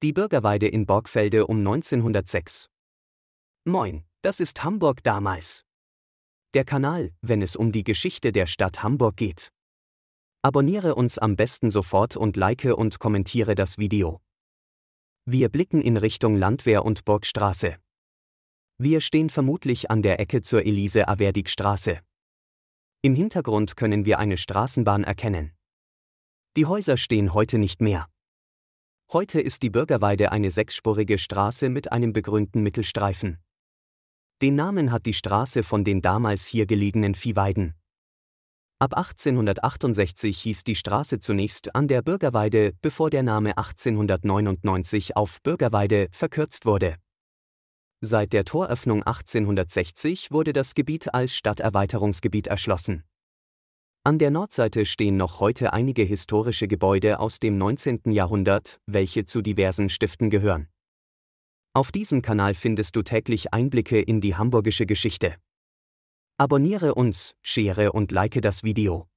Die Bürgerweide in Borgfelde um 1906. Moin, das ist Hamburg damals. Der Kanal, wenn es um die Geschichte der Stadt Hamburg geht. Abonniere uns am besten sofort und like und kommentiere das Video. Wir blicken in Richtung Landwehr und Burgstraße. Wir stehen vermutlich an der Ecke zur Elise-Averdig-Straße. Im Hintergrund können wir eine Straßenbahn erkennen. Die Häuser stehen heute nicht mehr. Heute ist die Bürgerweide eine sechsspurige Straße mit einem begrünten Mittelstreifen. Den Namen hat die Straße von den damals hier gelegenen Viehweiden. Ab 1868 hieß die Straße zunächst an der Bürgerweide, bevor der Name 1899 auf Bürgerweide verkürzt wurde. Seit der Toröffnung 1860 wurde das Gebiet als Stadterweiterungsgebiet erschlossen. An der Nordseite stehen noch heute einige historische Gebäude aus dem 19. Jahrhundert, welche zu diversen Stiften gehören. Auf diesem Kanal findest du täglich Einblicke in die hamburgische Geschichte. Abonniere uns, schere und like das Video.